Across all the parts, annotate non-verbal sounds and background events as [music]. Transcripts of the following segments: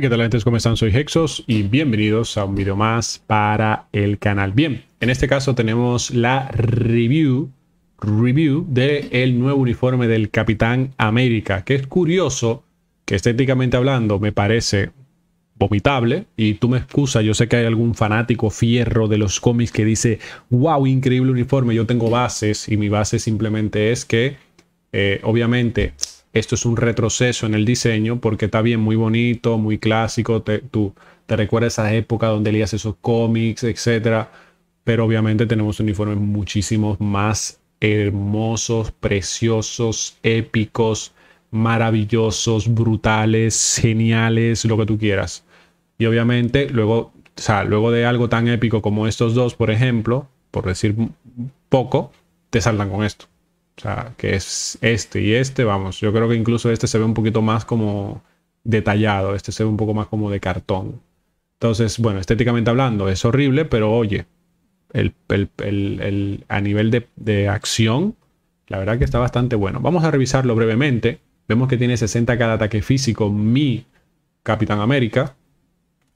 ¿qué tal antes? ¿Cómo están? Soy Hexos y bienvenidos a un video más para el canal. Bien, en este caso tenemos la review, review del el nuevo uniforme del Capitán América, que es curioso, que estéticamente hablando me parece vomitable y tú me excusas, yo sé que hay algún fanático fierro de los cómics que dice, wow, increíble uniforme, yo tengo bases y mi base simplemente es que, eh, obviamente, esto es un retroceso en el diseño porque está bien, muy bonito, muy clásico, te, tú te recuerdas esa época donde leías esos cómics, etcétera, pero obviamente tenemos uniformes muchísimos más hermosos, preciosos, épicos, maravillosos, brutales, geniales, lo que tú quieras. Y obviamente luego, sea, luego de algo tan épico como estos dos, por ejemplo, por decir poco, te saldan con esto. O sea, que es este y este, vamos, yo creo que incluso este se ve un poquito más como detallado, este se ve un poco más como de cartón. Entonces, bueno, estéticamente hablando, es horrible, pero oye, a nivel de, acción, la verdad que está bastante bueno. Vamos a revisarlo brevemente. Vemos que tiene 60 cada ataque físico, mi Capitán América.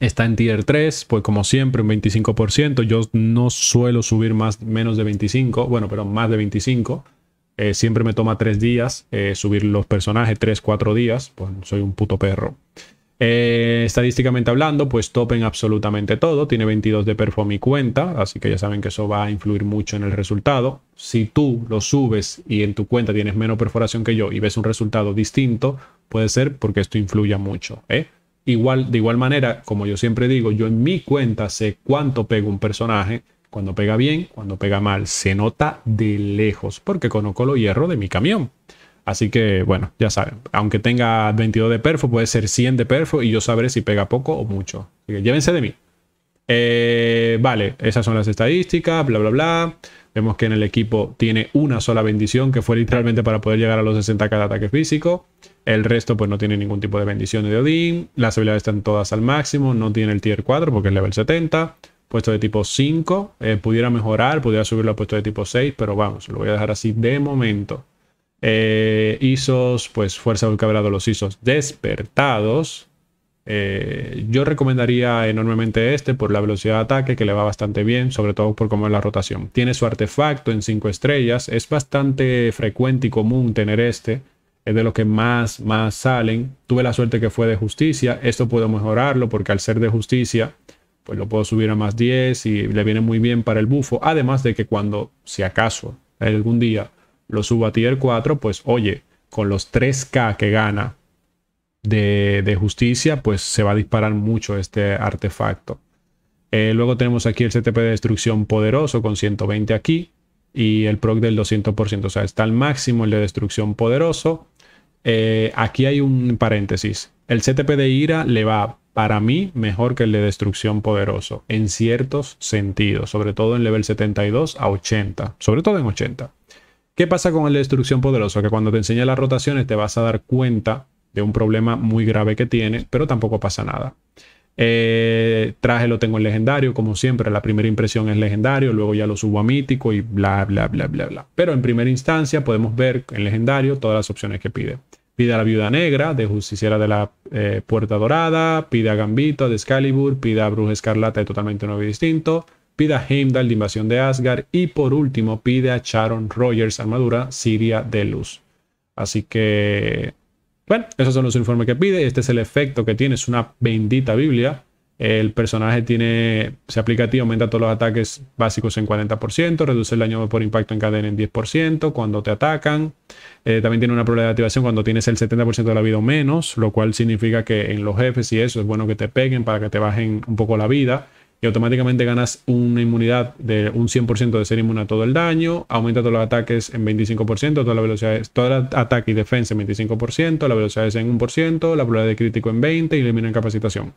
Está en tier 3, pues como siempre, un 25%. Yo no suelo subir más, menos de 25, bueno, pero más de 25. Eh, siempre me toma tres días eh, subir los personajes, tres, cuatro días, pues soy un puto perro. Eh, estadísticamente hablando, pues topen absolutamente todo. Tiene 22 de perfo mi cuenta, así que ya saben que eso va a influir mucho en el resultado. Si tú lo subes y en tu cuenta tienes menos perforación que yo y ves un resultado distinto, puede ser porque esto influya mucho. Igual, de igual manera, como yo siempre digo, yo en mi cuenta sé cuánto pego un personaje cuando pega bien, cuando pega mal. Se nota de lejos porque conozco lo hierro de mi camión. Así que, bueno, ya saben. Aunque tenga 22 de perfo, puede ser 100 de perfo y yo sabré si pega poco o mucho. llévense de mí. Eh, vale, esas son las estadísticas, bla, bla, bla. Vemos que en el equipo tiene una sola bendición, que fue literalmente para poder llegar a los 60 cada ataque físico. El resto pues no tiene ningún tipo de bendición de Odín. Las habilidades están todas al máximo. No tiene el tier 4 porque es level 70 puesto de tipo 5. Eh, pudiera mejorar, pudiera subirlo a puesto de tipo 6, pero vamos, lo voy a dejar así de momento. Eh, ISOs, pues fuerza cabrado, los ISOs despertados. Eh, yo recomendaría enormemente este por la velocidad de ataque que le va bastante bien, sobre todo por cómo es la rotación. Tiene su artefacto en 5 estrellas. Es bastante frecuente y común tener este. Es de los que más, más salen. Tuve la suerte que fue de justicia. Esto puedo mejorarlo porque al ser de justicia pues lo puedo subir a más 10 y le viene muy bien para el bufo. Además de que cuando, si acaso, algún día lo suba a tier 4, pues oye, con los 3K que gana de, de justicia, pues se va a disparar mucho este artefacto. Eh, luego tenemos aquí el CTP de destrucción poderoso con 120 aquí y el proc del 200%, o sea, está al máximo el de destrucción poderoso. Eh, aquí hay un paréntesis. El CTP de ira le va para mí mejor que el de destrucción poderoso en ciertos sentidos, sobre todo en level 72 a 80, sobre todo en 80. ¿Qué pasa con el de destrucción poderoso? Que cuando te enseña las rotaciones te vas a dar cuenta de un problema muy grave que tiene, pero tampoco pasa nada. Eh, traje lo tengo en legendario, como siempre, la primera impresión es legendario, luego ya lo subo a mítico y bla, bla, bla, bla, bla. Pero en primera instancia podemos ver en legendario todas las opciones que pide. Pide a la Viuda Negra, de Justiciera de la eh, Puerta Dorada, pide a Gambito, de Excalibur, pide a Bruja Escarlata de Totalmente Nuevo y Distinto, pide a Heimdall de Invasión de Asgard y por último pide a Sharon Rogers Armadura Siria de Luz. Así que, bueno, esos son los informes que pide. Este es el efecto que tiene, es una bendita Biblia. El personaje tiene, se aplica a ti, aumenta todos los ataques básicos en 40%, reduce el daño por impacto en cadena en 10% cuando te atacan. Eh, también tiene una probabilidad de activación cuando tienes el 70% de la vida o menos, lo cual significa que en los jefes y eso es bueno que te peguen para que te bajen un poco la vida. Y automáticamente ganas una inmunidad de un 100% de ser inmune a todo el daño, aumenta todos los ataques en 25%, toda la velocidad, todo el ataque y defensa en 25%, la velocidad es en 1%, la probabilidad de crítico en 20% y elimina capacitación.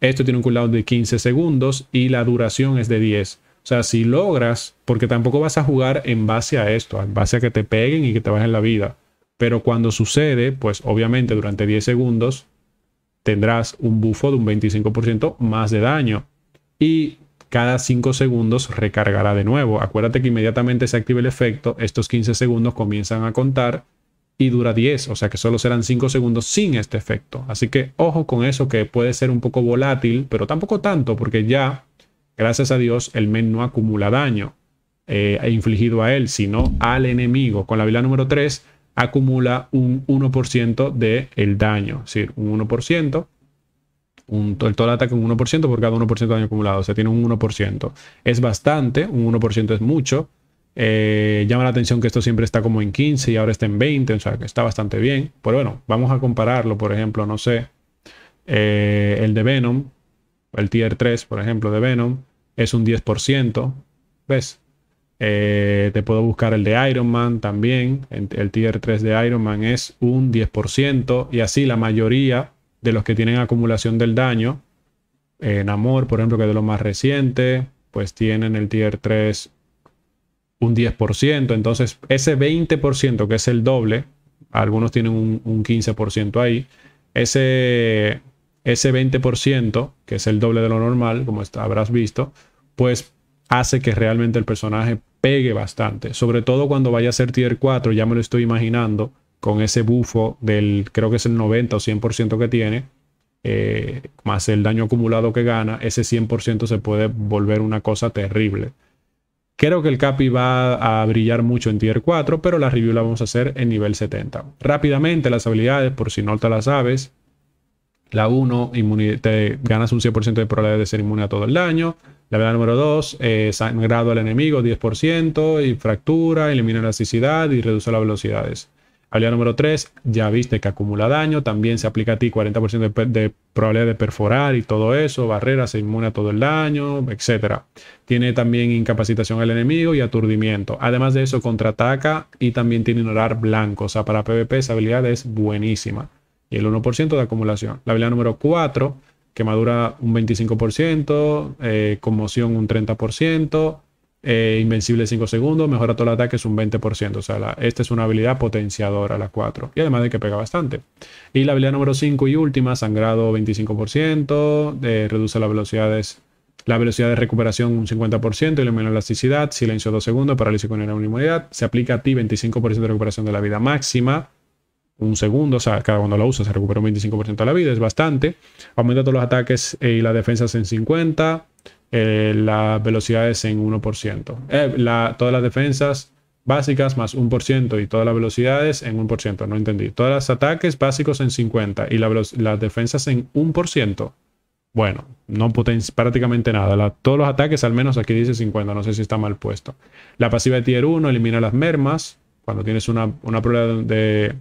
Esto tiene un cooldown de 15 segundos y la duración es de 10. O sea, si logras, porque tampoco vas a jugar en base a esto, en base a que te peguen y que te bajen la vida. Pero cuando sucede, pues obviamente durante 10 segundos tendrás un buffo de un 25% más de daño. Y cada 5 segundos recargará de nuevo. Acuérdate que inmediatamente se active el efecto, estos 15 segundos comienzan a contar y dura 10, o sea que solo serán 5 segundos sin este efecto. Así que ojo con eso que puede ser un poco volátil, pero tampoco tanto, porque ya, gracias a Dios, el men no acumula daño eh, infligido a él, sino al enemigo. Con la habilidad número 3 acumula un 1% del el daño, es decir, un 1%. Un, el todo el ataque un 1% por cada 1% de daño acumulado, o sea, tiene un 1%. Es bastante, un 1% es mucho, eh, llama la atención que esto siempre está como en 15 y ahora está en 20, o sea que está bastante bien. Pero bueno, vamos a compararlo, por ejemplo, no sé, eh, el de Venom, el tier 3, por ejemplo, de Venom, es un 10%, ¿ves? Eh, te puedo buscar el de Iron Man también, el tier 3 de Iron Man es un 10% y así la mayoría de los que tienen acumulación del daño, en Amor, por ejemplo, que es de lo más reciente, pues tienen el tier 3 un 10%. Entonces, ese 20%, que es el doble, algunos tienen un, 15% ahí, ese, ese 20%, que es el doble de lo normal, como habrás visto, pues hace que realmente el personaje pegue bastante. Sobre todo cuando vaya a ser tier 4, ya me lo estoy imaginando, con ese bufo del, creo que es el 90 o 100% que tiene, eh, más el daño acumulado que gana, ese 100% se puede volver una cosa terrible. Creo que el Capi va a brillar mucho en Tier 4, pero la review la vamos a hacer en nivel 70. Rápidamente, las habilidades, por si no te las sabes. La 1, te ganas un 100% de probabilidad de ser inmune a todo el daño. La habilidad número 2, eh, sangrado al enemigo, 10%, y fractura, elimina elasticidad y reduce las velocidades. Habilidad número 3, ya viste que acumula daño, también se aplica a ti 40% de, probabilidad de perforar y todo eso, barrera, se inmune a todo el daño, etc. Tiene también incapacitación al enemigo y aturdimiento. Además de eso, contraataca y también tiene ignorar blanco. O sea, para PvP esa habilidad es buenísima. Y el 1% de acumulación. La habilidad número 4, quemadura un 25%, eh, conmoción un 30%. Eh, invencible 5 segundos, mejora todo el ataque es un 20%. O sea, esta es una habilidad potenciadora, la 4. Y además de que pega bastante. Y la habilidad número 5 y última, sangrado 25%, eh, reduce las velocidades. La velocidad de recuperación un 50%, elimina elasticidad, silencio 2 segundos, parálisis con una inmunidad. Se aplica a ti 25% de recuperación de la vida máxima, un segundo, o sea, cada cuando la usas se recupera un 25% de la vida, es bastante. Aumenta todos los ataques eh, y las defensas en 50%. Eh, las velocidades en 1%. Eh, todas las defensas básicas más 1% y todas las velocidades en 1%. No entendí. Todos los ataques básicos en 50 y las defensas en 1%. Bueno, no prácticamente nada. todos los ataques, al menos aquí dice 50, no sé si está mal puesto. La pasiva de tier 1 elimina las mermas. Cuando tienes una, prueba de,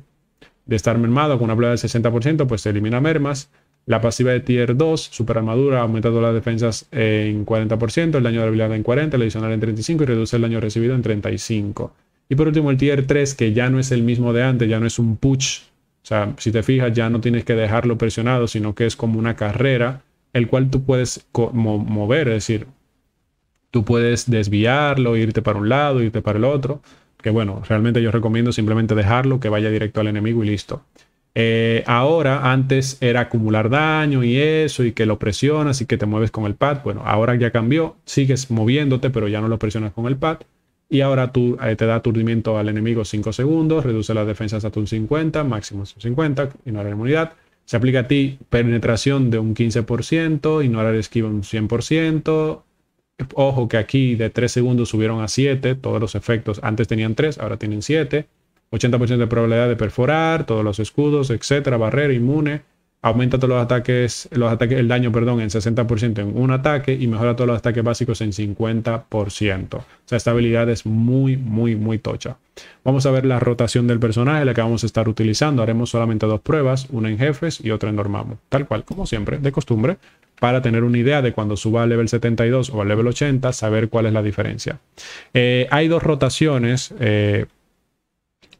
de estar mermado con una prueba del 60%, pues se elimina mermas. La pasiva de tier 2, super armadura, aumentado las defensas en 40%, el daño de habilidad en 40%, el adicional en 35% y reduce el daño recibido en 35%. Y por último, el tier 3, que ya no es el mismo de antes, ya no es un push. O sea, si te fijas, ya no tienes que dejarlo presionado, sino que es como una carrera, el cual tú puedes mover, es decir, tú puedes desviarlo, irte para un lado, irte para el otro. Que bueno, realmente yo recomiendo simplemente dejarlo, que vaya directo al enemigo y listo. Eh, ahora, antes era acumular daño y eso, y que lo presionas y que te mueves con el pad. Bueno, ahora ya cambió, sigues moviéndote, pero ya no lo presionas con el pad. Y ahora tú, eh, te da aturdimiento al enemigo 5 segundos, reduce las defensas hasta un 50, máximo 50, la inmunidad. Se aplica a ti penetración de un 15%, el esquiva un 100%. Ojo que aquí de 3 segundos subieron a 7 todos los efectos. Antes tenían 3, ahora tienen 7 80% de probabilidad de perforar, todos los escudos, etcétera, barrera, inmune. Aumenta todos los ataques, los ataques, el daño, perdón, en 60% en un ataque y mejora todos los ataques básicos en 50%. O sea, esta habilidad es muy, muy, muy tocha. Vamos a ver la rotación del personaje, la que vamos a estar utilizando. Haremos solamente dos pruebas, una en jefes y otra en normamos. Tal cual, como siempre, de costumbre, para tener una idea de cuando suba al level 72 o al level 80, saber cuál es la diferencia. Eh, hay dos rotaciones eh,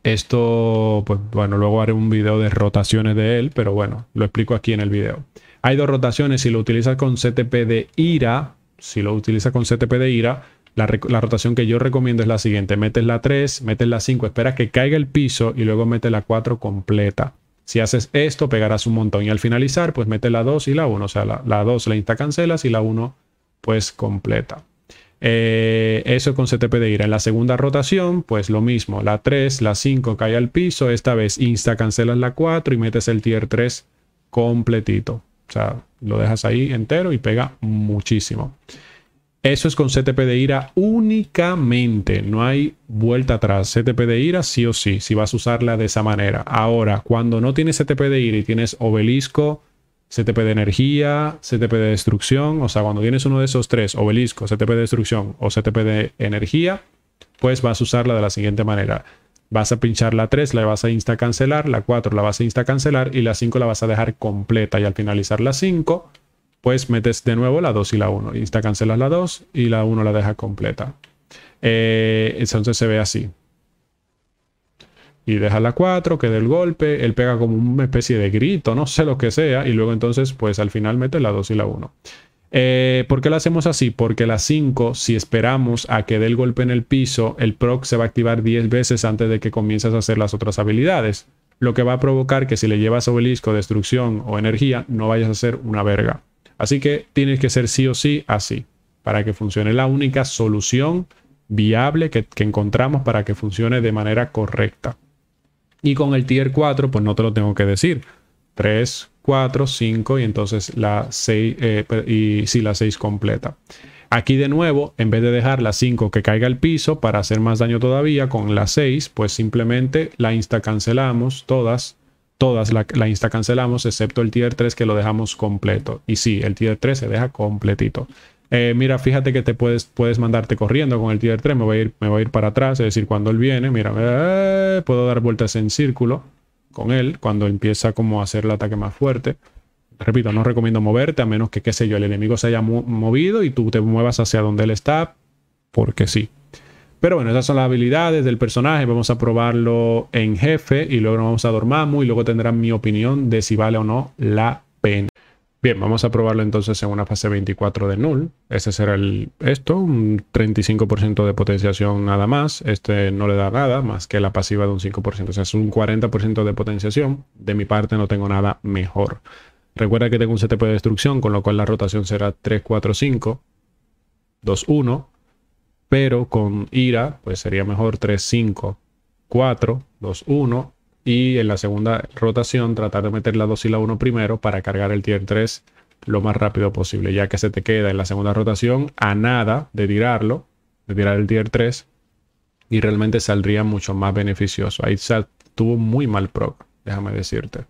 esto, pues bueno, luego haré un video de rotaciones de él, pero bueno, lo explico aquí en el video. Hay dos rotaciones, si lo utilizas con CTP de IRA, si lo utilizas con CTP de IRA, la, rotación que yo recomiendo es la siguiente. Metes la 3, metes la 5, esperas que caiga el piso y luego metes la 4 completa. Si haces esto, pegarás un montón. Y al finalizar, pues metes la 2 y la 1. O sea, la, la 2 la insta cancelas y la 1 pues completa. Eh, eso con CTP de ira. En la segunda rotación, pues lo mismo. La 3, la 5 cae al piso. Esta vez insta cancelas la 4 y metes el tier 3 completito. O sea, lo dejas ahí entero y pega muchísimo. Eso es con CTP de ira únicamente. No hay vuelta atrás. CTP de ira sí o sí, si vas a usarla de esa manera. Ahora, cuando no tienes CTP de ira y tienes obelisco, CTP de energía, CTP de destrucción. O sea, cuando tienes uno de esos tres, obelisco, CTP de destrucción o CTP de energía, pues vas a usarla de la siguiente manera. Vas a pinchar la 3, la vas a insta cancelar, la 4 la vas a insta cancelar y la 5 la vas a dejar completa. Y al finalizar la 5, pues metes de nuevo la 2 y la 1. Insta cancelas la 2 y la 1 la deja completa. Eh, entonces se ve así y deja la 4, que dé el golpe, él pega como una especie de grito, no sé lo que sea, y luego entonces pues al final mete la 2 y la 1. Eh, ¿Por qué lo hacemos así? Porque la 5, si esperamos a que dé el golpe en el piso, el proc se va a activar 10 veces antes de que comiences a hacer las otras habilidades, lo que va a provocar que si le llevas obelisco, destrucción o energía, no vayas a hacer una verga. Así que tienes que ser sí o sí así, para que funcione. La única solución viable que encontramos para que funcione de manera correcta. Y con el tier 4, pues no te lo tengo que decir. 3, 4, 5 y entonces la 6, eh, pues, y si sí, la 6 completa. Aquí de nuevo, en vez de dejar la 5 que caiga al piso para hacer más daño todavía con la 6, pues simplemente la insta cancelamos todas. Todas la, la insta cancelamos excepto el tier 3 que lo dejamos completo. Y sí, el tier 3 se deja completito. Eh, mira, fíjate que te puedes, puedes mandarte corriendo con el tier 3, me voy, a ir, me voy a ir para atrás, es decir, cuando él viene, mira, eh, puedo dar vueltas en círculo con él cuando empieza como a hacer el ataque más fuerte. Repito, no recomiendo moverte a menos que, qué sé yo, el enemigo se haya movido y tú te muevas hacia donde él está, porque sí. Pero bueno, esas son las habilidades del personaje. Vamos a probarlo en jefe y luego nos vamos a Dormammu y luego tendrán mi opinión de si vale o no la pena. Bien, vamos a probarlo entonces en una fase 24 de null. Este será el, esto, un 35% de potenciación nada más. Este no le da nada más que la pasiva de un 5%. O sea, es un 40% de potenciación. De mi parte no tengo nada mejor. Recuerda que tengo un CTP de destrucción, con lo cual la rotación será 3, 4, 5, 2, 1. Pero con ira, pues sería mejor 3, 5, 4, 2, 1 y en la segunda rotación tratar de meter la 2 y la 1 primero para cargar el tier 3 lo más rápido posible, ya que se te queda en la segunda rotación a nada de tirarlo, de tirar el tier 3 y realmente saldría mucho más beneficioso. Ahí tuvo muy mal proc, déjame decirte.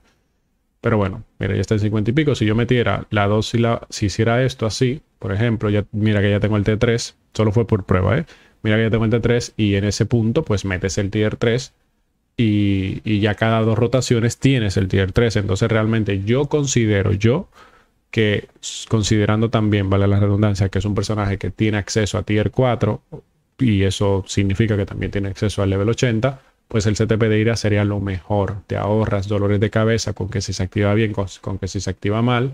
Pero bueno, mira, ya está en 50 y pico. Si yo metiera la 2 y la... Si hiciera esto así, por ejemplo, mira que ya tengo el T3. Solo fue por prueba, ¿eh? Mira que ya tengo el T3 y en ese punto pues metes el tier 3 y, ya cada dos rotaciones tienes el tier 3. Entonces realmente yo considero, yo que considerando también, vale la redundancia, que es un personaje que tiene acceso a tier 4 y eso significa que también tiene acceso al level 80, pues el CTP de ira sería lo mejor. Te ahorras dolores de cabeza con que si se activa bien, con, con que si se activa mal.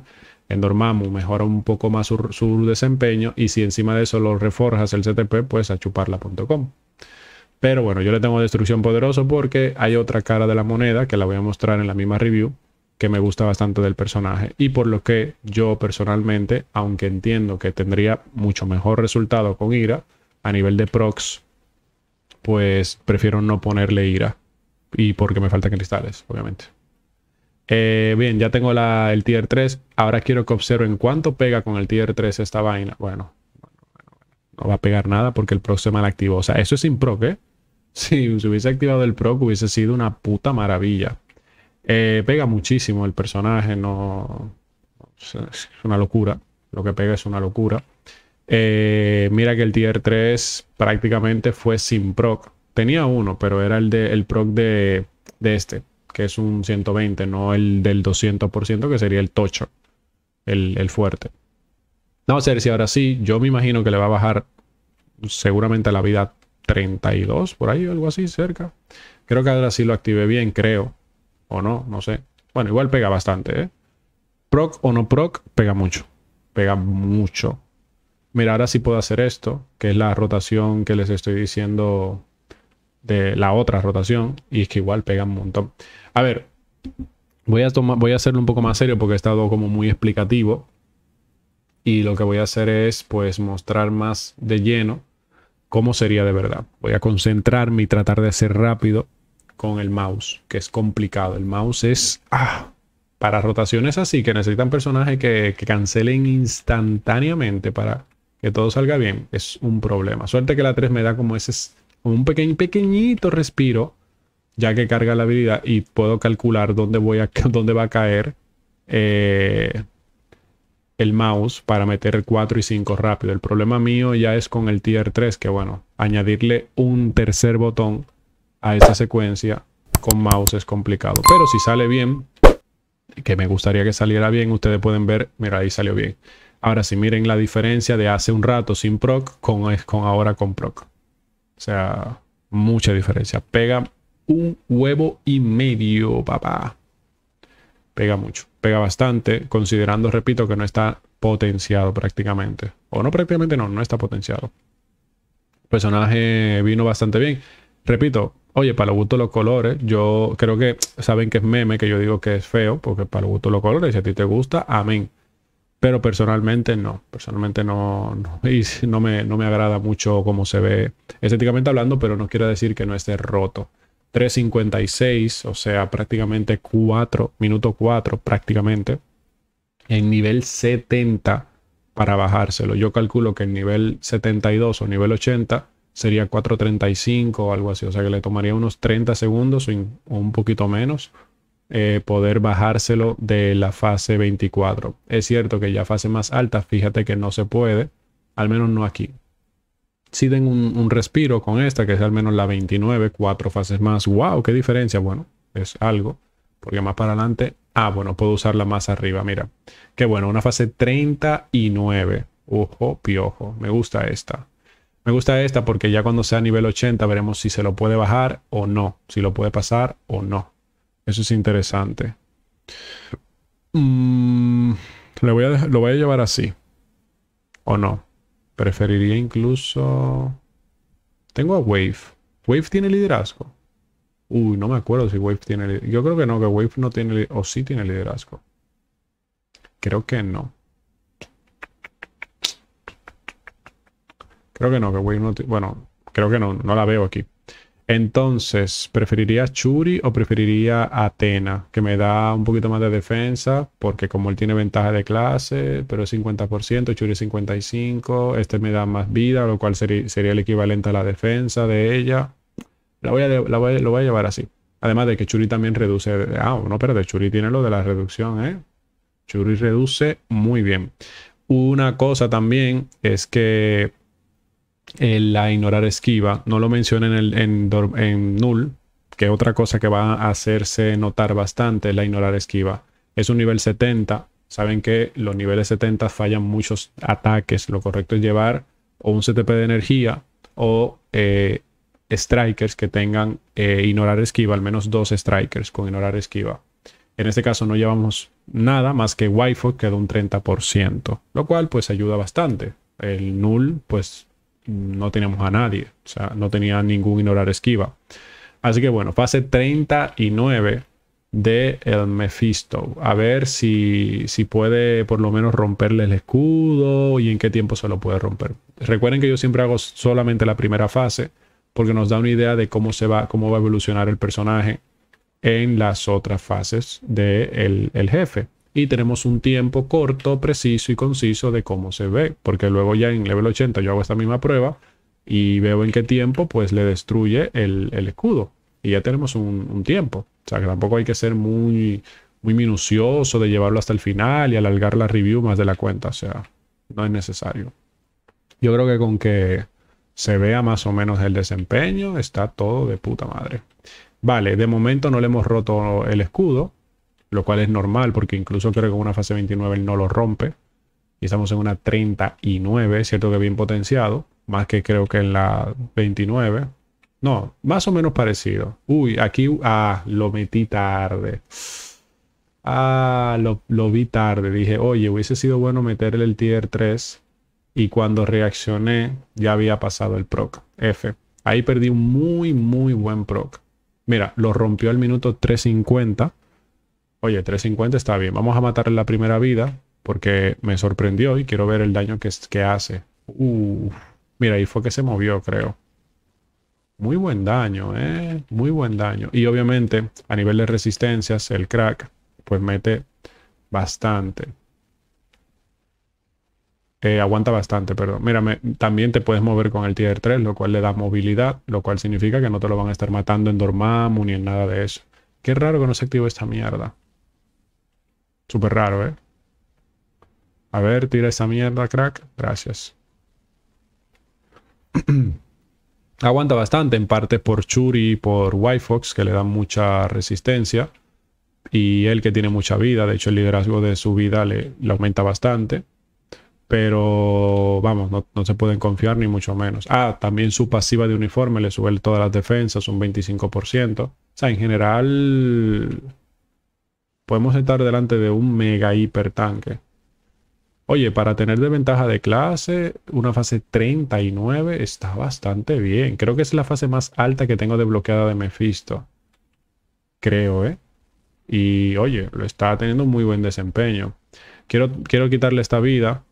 endormamo, mejora un poco más su, su desempeño y si encima de eso lo reforjas el CTP, pues a chuparla.com. Pero bueno, yo le tengo destrucción poderoso porque hay otra cara de la moneda que la voy a mostrar en la misma review que me gusta bastante del personaje y por lo que yo personalmente, aunque entiendo que tendría mucho mejor resultado con ira a nivel de procs, pues prefiero no ponerle ira y porque me faltan cristales, obviamente. Eh, bien, ya tengo el tier 3. Ahora quiero que observen cuánto pega con el tier 3 esta vaina. Bueno, no va a pegar nada porque el proc se mal activó. O sea, eso es sin proc, ¿eh? Si se hubiese activado el proc hubiese sido una puta maravilla. Eh, pega muchísimo el personaje, no... Es una locura. Lo que pega es una locura. Eh, mira que el tier 3 prácticamente fue sin proc. Tenía uno, pero era el, de, proc de, este, que es un 120, no el del 200%, que sería el tocho, el, el fuerte. No a si ahora sí, yo me imagino que le va a bajar seguramente la vida 32, por ahí, algo así, cerca. Creo que ahora sí lo activé bien, creo. O no, no sé. Bueno, igual pega bastante, ¿eh? Proc o no proc, pega mucho. Pega mucho. Mira, ahora sí puedo hacer esto, que es la rotación que les estoy diciendo de la otra rotación. Y es que igual pega un montón. A ver, voy a, tomar, voy a hacerlo un poco más serio porque he estado como muy explicativo. Y lo que voy a hacer es pues mostrar más de lleno cómo sería de verdad. Voy a concentrarme y tratar de hacer rápido con el mouse, que es complicado. El mouse es... Ah, para rotaciones así, que necesitan personajes que, cancelen instantáneamente para que todo salga bien, es un problema. Suerte que la 3 me da como ese... un pequeño, pequeñito respiro, ya que carga la habilidad y puedo calcular dónde, voy a, [laughs] dónde va a caer. Eh, el mouse para meter 4 y 5 rápido. El problema mío ya es con el tier 3, que bueno, añadirle un tercer botón a esa secuencia con mouse es complicado. Pero si sale bien, que me gustaría que saliera bien, ustedes pueden ver, mira, ahí salió bien. Ahora si miren la diferencia de hace un rato sin proc con, es con ahora con proc. O sea, mucha diferencia. Pega un huevo y medio, papá. Pega mucho pega bastante, considerando, repito, que no está potenciado prácticamente. O no prácticamente no, no está potenciado. El personaje vino bastante bien. Repito, oye, para lo gusto los colores, yo creo que saben que es meme, que yo digo que es feo, porque para lo gusto los colores, si a ti te gusta, amén. Pero personalmente no, personalmente no, no, y me, no me agrada mucho cómo se ve estéticamente hablando, pero no quiero decir que no esté roto. 3.56, o sea, prácticamente 4, minuto 4 prácticamente, en nivel 70 para bajárselo. Yo calculo que en nivel 72 o nivel 80 sería 4.35 o algo así, o sea que le tomaría unos 30 segundos o, un poquito menos eh, poder bajárselo de la fase 24. Es cierto que ya fase más alta, fíjate que no se puede, al menos no aquí si den un, respiro con esta, que es al menos la 29, cuatro fases más. ¡Wow! ¡Qué diferencia! Bueno, es algo, porque más para adelante, ah, bueno, puedo usarla más arriba, mira. Qué bueno, una fase 39. Ojo, piojo, me gusta esta. Me gusta esta porque ya cuando sea nivel 80 veremos si se lo puede bajar o no, si lo puede pasar o no. Eso es interesante. Mm, le voy a, lo voy a llevar así. ¿O no? Preferiría incluso... Tengo a Wave. ¿Wave tiene liderazgo? Uy, no me acuerdo si Wave tiene Yo creo que no, que Wave no tiene... O sí tiene liderazgo. Creo que no. Creo que no, que Wave no... Bueno, creo que no, no la veo aquí. Entonces, ¿preferiría Churi o preferiría Atena? Que me da un poquito más de defensa, porque como él tiene ventaja de clase, pero es 50%, Churi 55%, este me da más vida, lo cual sería, el equivalente a la defensa de ella. La voy a, la voy, lo voy a llevar así. Además de que Churi también reduce. Ah, no, pero de Churi tiene lo de la reducción, ¿eh? Churi reduce muy bien. Una cosa también es que la ignorar esquiva. No lo mencioné en, en, null, que otra cosa que va a hacerse notar bastante la ignorar esquiva. Es un nivel 70. Saben que los niveles 70 fallan muchos ataques. Lo correcto es llevar o un CTP de energía o eh, strikers que tengan eh, ignorar esquiva, al menos dos strikers con ignorar esquiva. En este caso no llevamos nada más que Wi-Fi que da un 30%, lo cual pues ayuda bastante. El null pues no teníamos a nadie. O sea, no tenía ningún ignorar esquiva. Así que bueno, fase 39 de el Mephisto. A ver si, si puede por lo menos romperle el escudo y en qué tiempo se lo puede romper. Recuerden que yo siempre hago solamente la primera fase porque nos da una idea de cómo, se va, cómo va a evolucionar el personaje en las otras fases del el jefe y tenemos un tiempo corto, preciso y conciso de cómo se ve, porque luego ya en level 80 yo hago esta misma prueba y veo en qué tiempo pues le destruye el, escudo y ya tenemos un, tiempo. O sea que tampoco hay que ser muy, muy minucioso de llevarlo hasta el final y alargar la review más de la cuenta, o sea, no es necesario. Yo creo que con que se vea más o menos el desempeño está todo de puta madre. Vale, de momento no le hemos roto el escudo, lo cual es normal porque incluso creo que una fase 29 él no lo rompe. Y estamos en una 39, cierto que bien potenciado, más que creo que en la 29. No, más o menos parecido. Uy, aquí, ah, lo metí tarde. Ah, lo, lo vi tarde. Dije, oye, hubiese sido bueno meterle el tier 3. Y cuando reaccioné, ya había pasado el proc. F. Ahí perdí un muy, muy buen proc. Mira, lo rompió al minuto 350 oye, 350 está bien, vamos a matar en la primera vida porque me sorprendió y quiero ver el daño que, hace. mira, ahí fue que se movió, creo. Muy buen daño, ¿eh? Muy buen daño. Y obviamente, a nivel de resistencias, el crack, pues mete bastante. Eh, aguanta bastante, perdón. Mira, también te puedes mover con el tier 3, lo cual le da movilidad, lo cual significa que no te lo van a estar matando en Dormammu ni en nada de eso. Qué raro que no se activó esta mierda. Súper raro, ¿eh? A ver, tira esa mierda, crack. Gracias. [clears throat] Aguanta bastante, en parte por Churi y por Fox, que le dan mucha resistencia. Y él que tiene mucha vida, de hecho el liderazgo de su vida le, aumenta bastante. Pero vamos, no, no, se pueden confiar ni mucho menos. Ah, también su pasiva de uniforme le sube todas las defensas, un 25%. O sea, en general podemos estar delante de un mega hipertanque. Oye, para tener de ventaja de clase, una fase 39 está bastante bien. Creo que es la fase más alta que tengo desbloqueada de Mephisto. Creo, ¿eh? Y oye, lo está teniendo muy buen desempeño. Quiero, quiero quitarle esta vida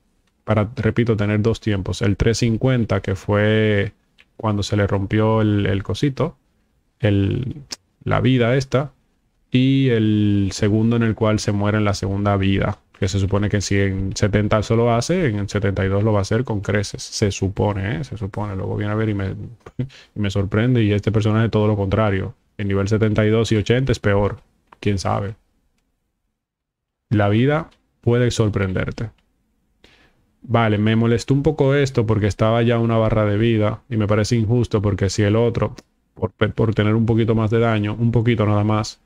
para, repito, tener dos tiempos. El 350, que fue cuando se le rompió el, cosito, el, la vida esta, y el segundo en el cual se muere en la segunda vida, que se supone que si en 70 solo lo hace, en el 72 lo va a hacer con creces, se supone, ¿eh? se supone, luego viene a ver y me, [laughs] me sorprende y este personaje todo lo contrario, En nivel 72 y 80 es peor, quién sabe. La vida puede sorprenderte. Vale, me molestó un poco esto porque estaba ya una barra de vida y me parece injusto porque si el otro, por, por tener un poquito más de daño, un poquito nada más,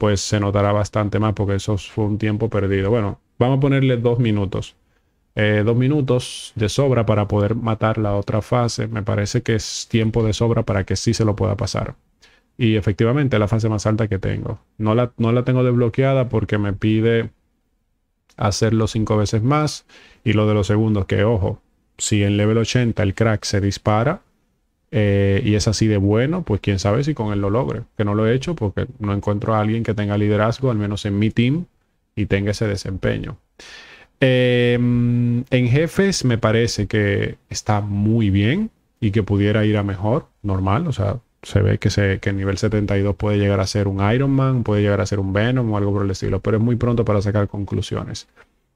pues se notará bastante más porque eso fue un tiempo perdido. Bueno, vamos a ponerle dos minutos. Eh, dos minutos de sobra para poder matar la otra fase. Me parece que es tiempo de sobra para que sí se lo pueda pasar. Y efectivamente la fase más alta que tengo. No la, no la tengo desbloqueada porque me pide hacerlo cinco veces más. Y lo de los segundos, que ojo, si en level 80 el crack se dispara, eh, y es así de bueno, pues quién sabe si con él lo logre. Que no lo he hecho porque no encuentro a alguien que tenga liderazgo, al menos en mi team, y tenga ese desempeño. Em, en jefes me parece que está muy bien y que pudiera ir a mejor, normal, o sea, se ve que, se, el nivel 72 puede llegar a ser un Iron Man, puede llegar a ser un Venom o algo por el estilo, pero es muy pronto para sacar conclusiones.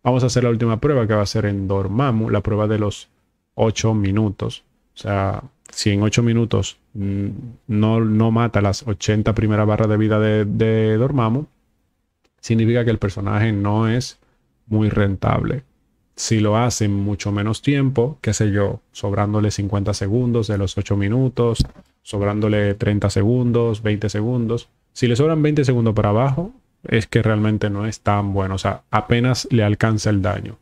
Vamos a hacer la última prueba que va a ser en Dormammu, la prueba de los 8 minutos. O sea, si en 8 minutos mm, no, no mata las 80 primeras barras de vida de, de significa que el personaje no es muy rentable. Si lo hace en mucho menos tiempo, qué sé yo, sobrándole 50 segundos de los 8 minutos, sobrándole 30 segundos, 20 segundos. Si le sobran 20 segundos para abajo, es que realmente no es tan bueno. O sea, apenas le alcanza el daño.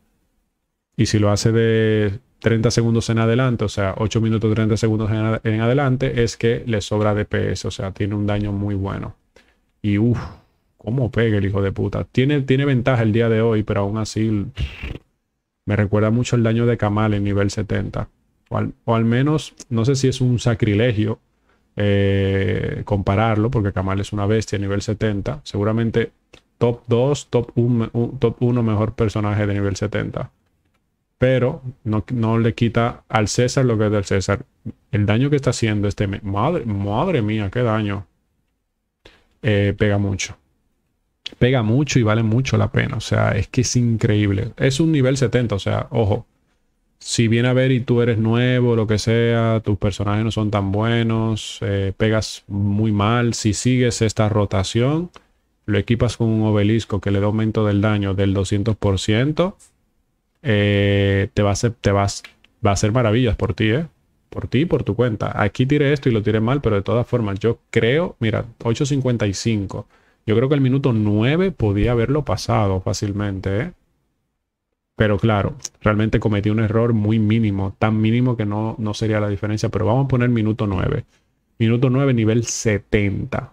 Y si lo hace de 30 segundos en adelante, o sea, 8 minutos 30 segundos en, adelante, es que le sobra DPS, o sea, tiene un daño muy bueno. Y uff, cómo pega el hijo de puta. Tiene, tiene ventaja el día de hoy, pero aún así me recuerda mucho el daño de Kamal en nivel 70. O al, menos, no sé si es un sacrilegio eh, compararlo, porque Kamal es una bestia a nivel 70. Seguramente top 2, top top 1 mejor personaje de nivel 70 pero no, le quita al César lo que es del César. El daño que está haciendo este... Madre, madre mía, qué daño. Eh, pega mucho. Pega mucho y vale mucho la pena. O sea, es que es increíble. Es un nivel 70, o sea, ojo. Si viene a ver y tú eres nuevo, lo que sea, tus personajes no son tan buenos, eh, pegas muy mal. Si sigues esta rotación, lo equipas con un obelisco que le da aumento del daño del 200%. Eh, te, va a hacer, te vas, va a hacer maravillas por ti, ¿eh? Por ti por tu cuenta. Aquí tiré esto y lo tiré mal, pero de todas formas, yo creo, mira, 8.55. Yo creo que el minuto 9 podía haberlo pasado fácilmente, ¿eh? Pero claro, realmente cometí un error muy mínimo, tan mínimo que no, no sería la diferencia. Pero vamos a poner minuto 9. Minuto 9, nivel 70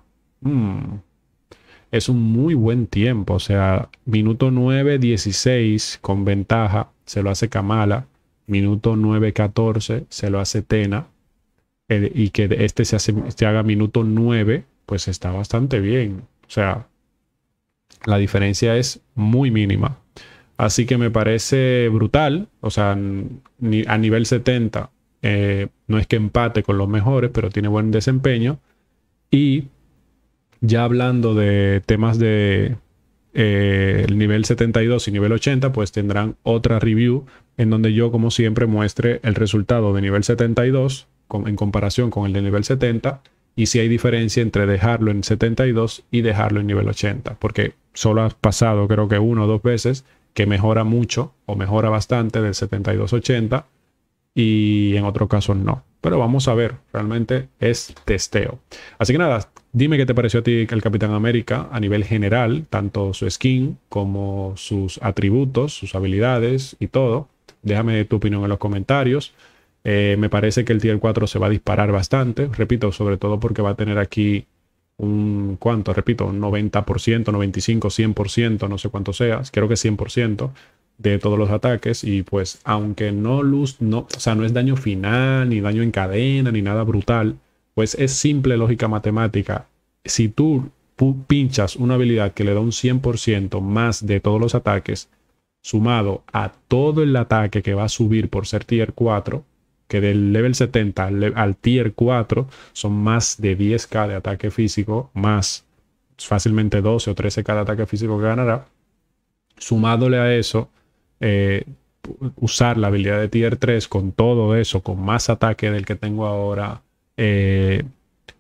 es un muy buen tiempo. O sea, minuto 9, 16 con ventaja, se lo hace Kamala. Minuto 9, 14 se lo hace Tena. Eh, y que este se, haga minuto 9, pues está bastante bien. O sea, la diferencia es muy mínima. Así que me parece brutal. O sea, a nivel 70, eh, no es que empate con los mejores, pero tiene buen desempeño. Y ya hablando de temas de eh, nivel 72 y nivel 80, pues tendrán otra review en donde yo, como siempre, muestre el resultado de nivel 72 en comparación con el de nivel 70 y si hay diferencia entre dejarlo en 72 y dejarlo en nivel 80, porque solo has pasado creo que uno o dos veces que mejora mucho o mejora bastante del 72-80 y en otro caso no. Pero vamos a ver, realmente es testeo. Así que nada, dime qué te pareció a ti el Capitán América a nivel general, tanto su skin como sus atributos, sus habilidades y todo. Déjame tu opinión en los comentarios. Eh, me parece que el tier 4 se va a disparar bastante, repito, sobre todo porque va a tener aquí un cuánto, repito, un 90%, 95%, 100%, no sé cuánto sea, creo que 100% de todos los ataques y pues aunque no luz, no, o sea, no es daño final, ni daño en cadena, ni nada brutal, pues es simple lógica matemática. Si tú pinchas una habilidad que le da un 100% más de todos los ataques, sumado a todo el ataque que va a subir por ser tier 4, que del level 70 al, tier 4 son más de 10k de ataque físico, más fácilmente 12 o 13k de ataque físico que ganará, sumándole a eso eh, usar la habilidad de tier 3 con todo eso, con más ataque del que tengo ahora, eh,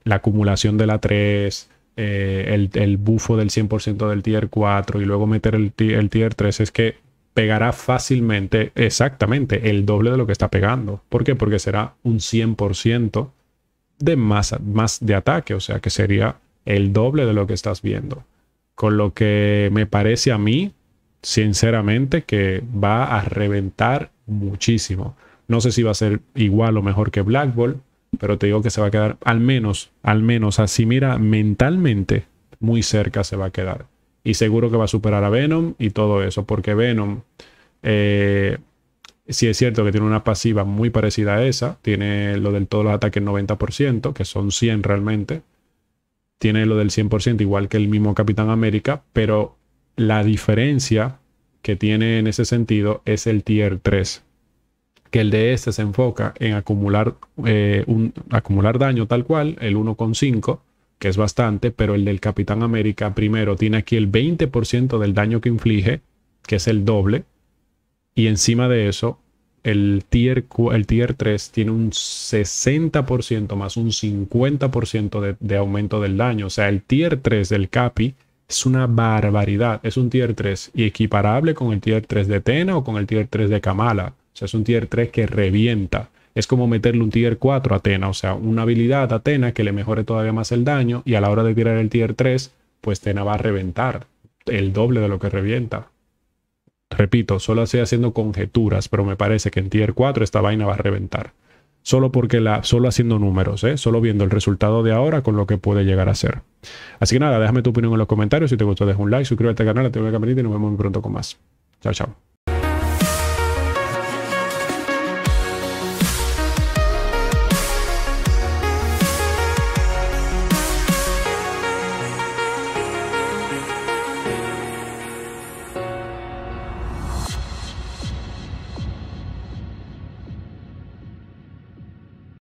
la acumulación de la 3, eh, el, el, bufo del 100% del tier 4 y luego meter el, tier 3 es que pegará fácilmente exactamente el doble de lo que está pegando. ¿Por qué? Porque será un 100% de más, más de ataque, o sea que sería el doble de lo que estás viendo. Con lo que me parece a mí sinceramente que va a reventar muchísimo. No sé si va a ser igual o mejor que Black Ball, pero te digo que se va a quedar al menos, al menos así mira mentalmente muy cerca se va a quedar. Y seguro que va a superar a Venom y todo eso, porque Venom, eh, si es cierto que tiene una pasiva muy parecida a esa, tiene lo del todos los ataques 90%, que son 100 realmente, tiene lo del 100% igual que el mismo Capitán América, pero la diferencia que tiene en ese sentido es el tier 3, que el de este se enfoca en acumular, eh, acumular daño tal cual, el 1,5, que es bastante, pero el del Capitán América primero tiene aquí el 20% del daño que inflige, que es el doble, y encima de eso, el tier, el tier 3 tiene un 60% más un 50% de, de aumento del daño, o sea, el tier 3 del Capi es una barbaridad. Es un tier 3 y equiparable con el tier 3 de Tena o con el tier 3 de Kamala. O sea, es un tier 3 que revienta. Es como meterle un tier 4 a Atena, o sea, una habilidad a Atena que le mejore todavía más el daño y a la hora de tirar el tier 3, pues Tena va a reventar el doble de lo que revienta. Repito, solo estoy haciendo conjeturas, pero me parece que en tier 4 esta vaina va a reventar solo porque la, solo haciendo números, ¿eh? solo viendo el resultado de ahora con lo que puede llegar a ser. Así que nada, déjame tu opinión en los comentarios. Si te gustó, deja un like, suscríbete al canal, activa la campanita y nos vemos muy pronto con más. Chao, chao.